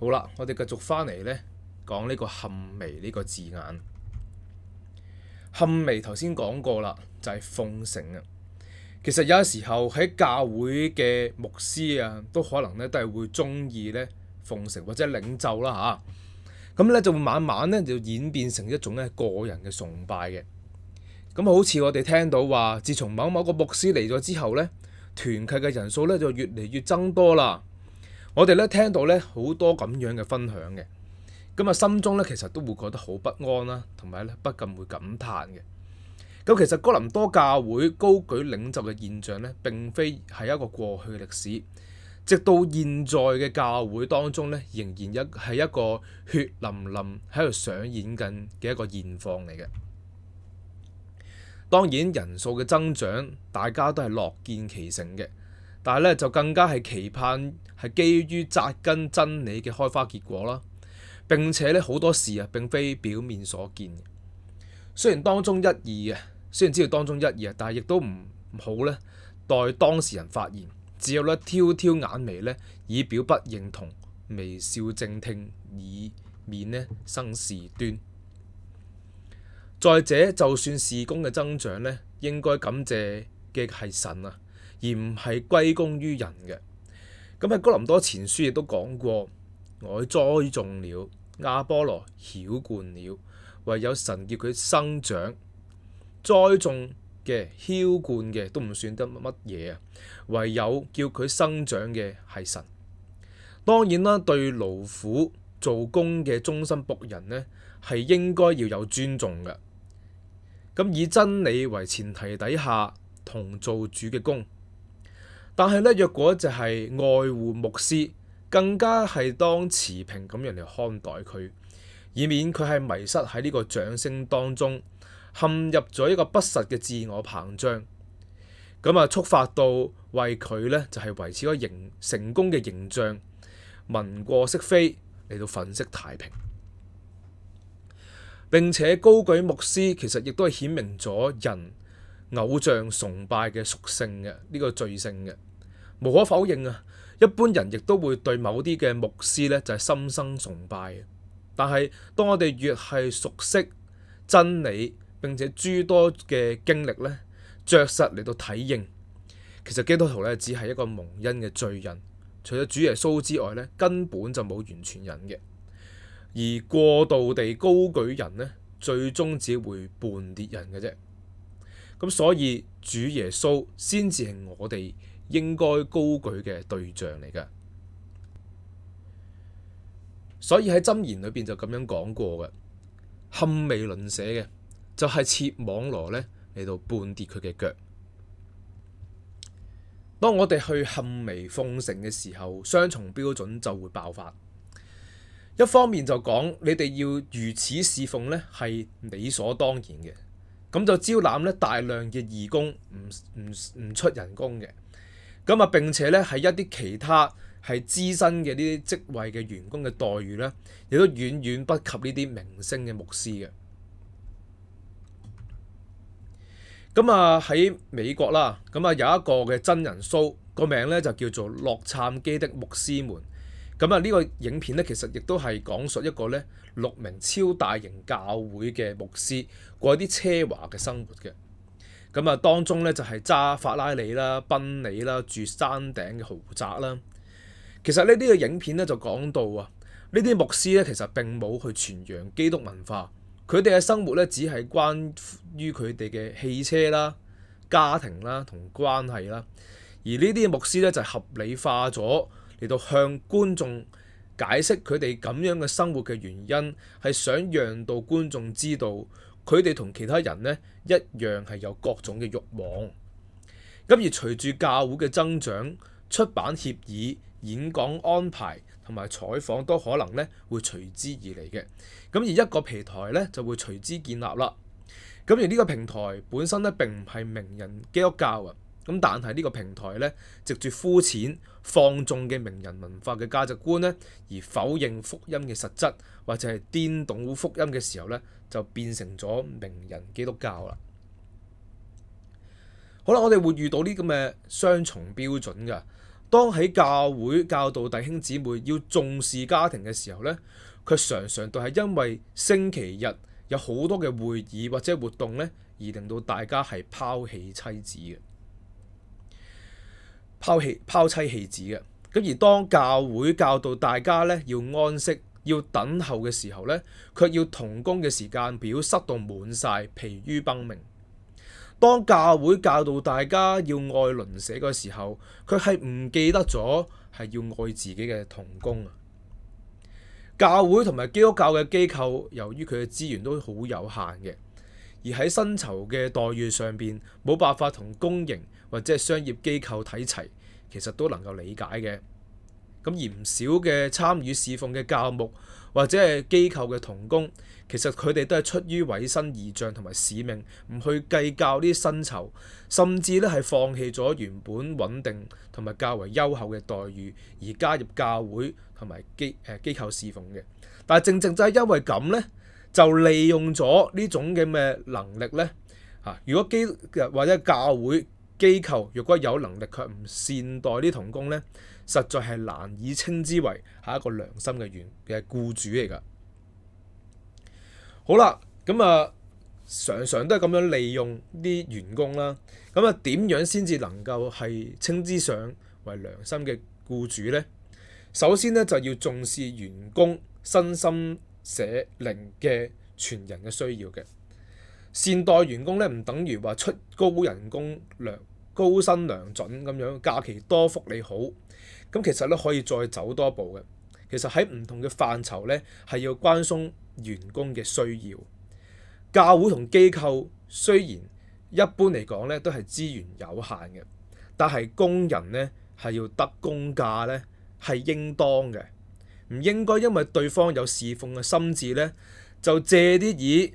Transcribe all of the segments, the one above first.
好啦，我哋繼續翻嚟咧講呢個堪微呢個字眼。堪微頭先講過啦，就係奉承啊。其實有時候喺教會嘅牧師啊，都可能咧都係會中意咧奉承或者領袖啦嚇。咁咧就會慢慢咧就演變成一種咧個人嘅崇拜嘅。咁好似我哋聽到話，自從某某個牧師嚟咗之後咧，團契嘅人數咧就越嚟越增多啦。我哋咧聽到咧好多咁樣嘅分享嘅，咁啊心中咧其實都會覺得好不安啦，同埋咧不禁會感嘆嘅。咁其實哥林多教會高舉領袖嘅現象咧，並非係一個過去嘅歷史，直到現在嘅教會當中咧，仍然一係一個血淋淋喺度上演緊嘅一個現況嚟嘅。當然人數嘅增長，大家都係樂見其成嘅。但係咧，就更加係期盼係基於扎根真理嘅開花結果啦。並且咧，好多事啊，並非表面所見。雖然當中一二嘅，雖然知道當中一二啊，但係亦都唔好咧待當事人發現，只有咧挑挑眼眉咧，以表不認同，微笑靜聽，以免咧生事端。再者，就算事工嘅增長咧，應該感謝嘅係神啊。而唔係歸功於人嘅。咁喺哥林多前書亦都講過，我栽種了亞波羅，曉灌了，唯有神叫佢生長。栽種嘅、曉灌嘅都唔算得乜嘢啊，唯有叫佢生長嘅係神。當然啦，對勞苦做工嘅忠心仆人呢，係應該要有尊重嘅。咁以真理為前提底下，同做主嘅工。但系咧，若果就係愛護牧師，更加係當持平咁樣嚟看待佢，以免佢係迷失喺呢個掌聲當中，陷入咗一個不實嘅自我膨脹，咁啊觸發到為佢咧就係維持個形成功嘅形象，聞過識非嚟到粉飾太平。並且高舉牧師，其實亦都係顯明咗人。偶像崇拜嘅属性嘅呢个罪性嘅，无可否认啊！一般人亦都会对某啲嘅牧师呢，就系心生崇拜。但系当我哋越系熟悉真理，并且诸多嘅经历呢，着实嚟到体认，其实基督徒呢，只系一个蒙恩嘅罪人，除咗主耶稣之外呢，根本就冇完全人嘅。而过度地高举人呢，最终只会半跌人嘅啫。咁所以主耶稣先至系我哋应该高举嘅对象嚟噶，所以喺箴言里边就咁样讲过嘅，堪未论舍嘅就系设网罗咧嚟到半跌佢嘅脚。当我哋去堪未奉承嘅时候，双重标准就会爆发。一方面就讲你哋要如此侍奉咧，系理所当然嘅。咁就招攬咧大量嘅義工，唔唔唔出人工嘅。咁啊，並且咧喺一啲其他係資深嘅呢啲職位嘅員工嘅待遇咧，亦都遠遠不及呢啲明星嘅牧師嘅。咁啊喺美國啦，咁啊有一個嘅真人 show，個名咧就叫做《洛杉磯的牧師們》。咁啊，呢个影片咧，其实亦都系讲述一个咧六名超大型教会嘅牧师过一啲奢华嘅生活嘅。咁啊，当中咧就系揸法拉利啦、宾利啦、住山顶嘅豪宅啦。其实呢啲嘅影片咧就讲到啊，呢啲牧师咧其实并冇去传扬基督文化，佢哋嘅生活咧只系关于佢哋嘅汽车啦、家庭啦同关系啦。而呢啲牧师咧就合理化咗。嚟到向觀眾解釋佢哋咁樣嘅生活嘅原因，係想讓到觀眾知道佢哋同其他人呢一樣係有各種嘅慾望。咁而隨住教會嘅增長，出版協議、演講安排同埋採訪都可能呢會隨之而嚟嘅。咁而一個平台呢就會隨之建立啦。咁而呢個平台本身呢並唔係名人基督教啊。咁但係呢個平台咧，藉住膚淺放縱嘅名人文化嘅價值觀咧，而否認福音嘅實質，或者係顛倒福音嘅時候咧，就變成咗名人基督教啦。好啦，我哋會遇到呢咁嘅雙重標準噶。當喺教會教導弟兄姊妹要重視家庭嘅時候咧，佢常常都係因為星期日有好多嘅會議或者活動咧，而令到大家係拋棄妻子嘅。拋弃抛妻棄子嘅，咁而當教會教導大家咧要安息要等候嘅時候咧，卻要童工嘅時間表塞到滿晒，疲於奔命。當教會教導大家要愛鄰舍嘅時候，佢係唔記得咗係要愛自己嘅童工啊！教會同埋基督教嘅機構，由於佢嘅資源都好有限嘅，而喺薪酬嘅待遇上边，冇辦法同公營。或者係商業機構睇齊，其實都能夠理解嘅。咁而唔少嘅參與侍奉嘅教牧或者係機構嘅同工，其實佢哋都係出於委身而將同埋使命，唔去計較呢啲薪酬，甚至咧係放棄咗原本穩定同埋較為優厚嘅待遇，而加入教會同埋機誒機構侍奉嘅。但係正正就係因為咁咧，就利用咗呢種嘅咩能力咧如果基或者教會機構若果有能力卻唔善待啲童工呢，實在係難以稱之為係一個良心嘅員嘅僱主嚟㗎。好啦，咁啊，常常都係咁樣利用啲員工啦。咁啊，點樣先至能夠係稱之上為良心嘅僱主呢？首先呢，就要重視員工身心社靈嘅全人嘅需要嘅。善待員工咧唔等於話出高人工量高薪良準咁樣，假期多福利好，咁其實咧可以再走多步嘅。其實喺唔同嘅範疇咧，係要關心員工嘅需要。教會同機構雖然一般嚟講咧都係資源有限嘅，但係工人咧係要得工價咧係應當嘅，唔應該因為對方有侍奉嘅心智咧就借啲以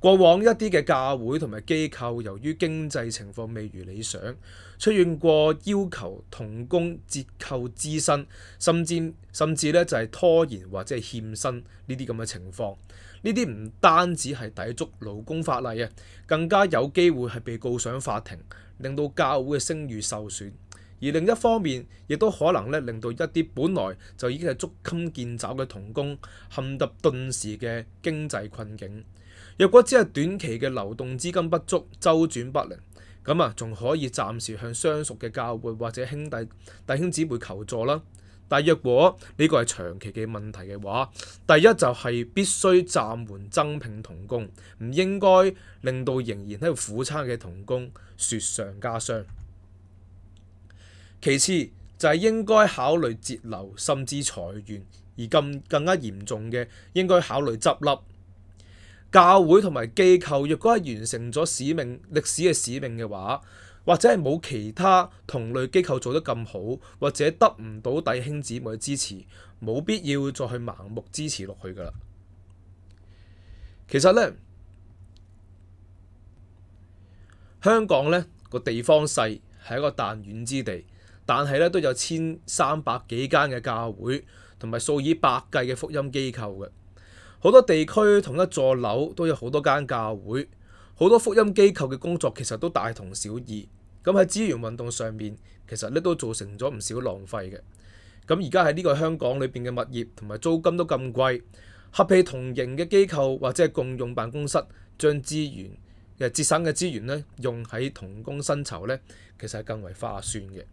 過往一啲嘅教會同埋機構，由於經濟情況未如理想，出現過要求童工折扣資薪，甚至甚至咧就係拖延或者係欠薪呢啲咁嘅情況。呢啲唔單止係抵觸勞工法例啊，更加有機會係被告上法庭，令到教會嘅聲譽受損。而另一方面，亦都可能咧令到一啲本來就已經係捉襟見肘嘅童工，陷入頓時嘅經濟困境。若果只系短期嘅流动资金不足、周转不灵，咁啊，仲可以暂时向相熟嘅教会或者兄弟弟兄姊妹求助啦。但若果呢个系长期嘅问题嘅话，第一就系必须暂缓增聘童工，唔应该令到仍然喺度苦差嘅童工雪上加霜。其次就系应该考虑節流，甚至裁员。而更更加严重嘅，应该考虑执笠。教會同埋機構，若果係完成咗使命、歷史嘅使命嘅話，或者係冇其他同類機構做得咁好，或者得唔到弟兄姊妹支持，冇必要再去盲目支持落去噶啦。其實呢，香港呢個地方细，係一個彈丸之地，但係呢都有千三百幾間嘅教會，同埋數以百計嘅福音機構嘅。好多地區同一座樓都有好多間教會，好多福音機構嘅工作其實都大同小異。咁喺資源運動上面，其實咧都造成咗唔少浪費嘅。咁而家喺呢個香港裏邊嘅物業同埋租金都咁貴，合併同型嘅機構或者係共用辦公室，將資源嘅節省嘅資源咧用喺同工薪酬咧，其實係更為划算嘅。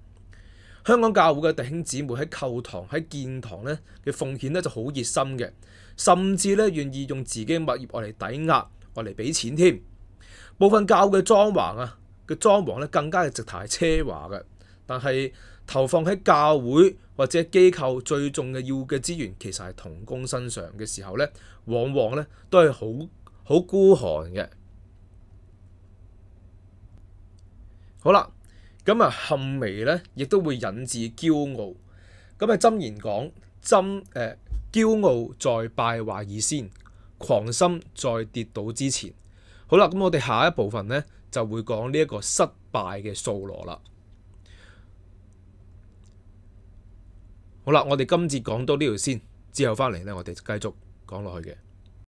香港教會嘅弟兄姊妹喺購堂喺建堂咧嘅奉獻咧就好熱心嘅。甚至咧願意用自己嘅物業嚟抵押，嚟俾錢添。部分教嘅裝潢啊，嘅裝潢咧更加係直抬奢華嘅。但系投放喺教會或者機構最重嘅要嘅資源，其實係童工身上嘅時候咧，往往咧都係好好孤寒嘅。好啦，咁啊，含微咧亦都會引致驕傲。咁啊，針言講針誒。骄傲在败坏以先，狂心在跌倒之前。好啦，咁我哋下一部分呢，就会讲呢一个失败嘅素罗啦。好啦，我哋今节讲到呢度先，之后翻嚟呢，我哋继续讲落去嘅。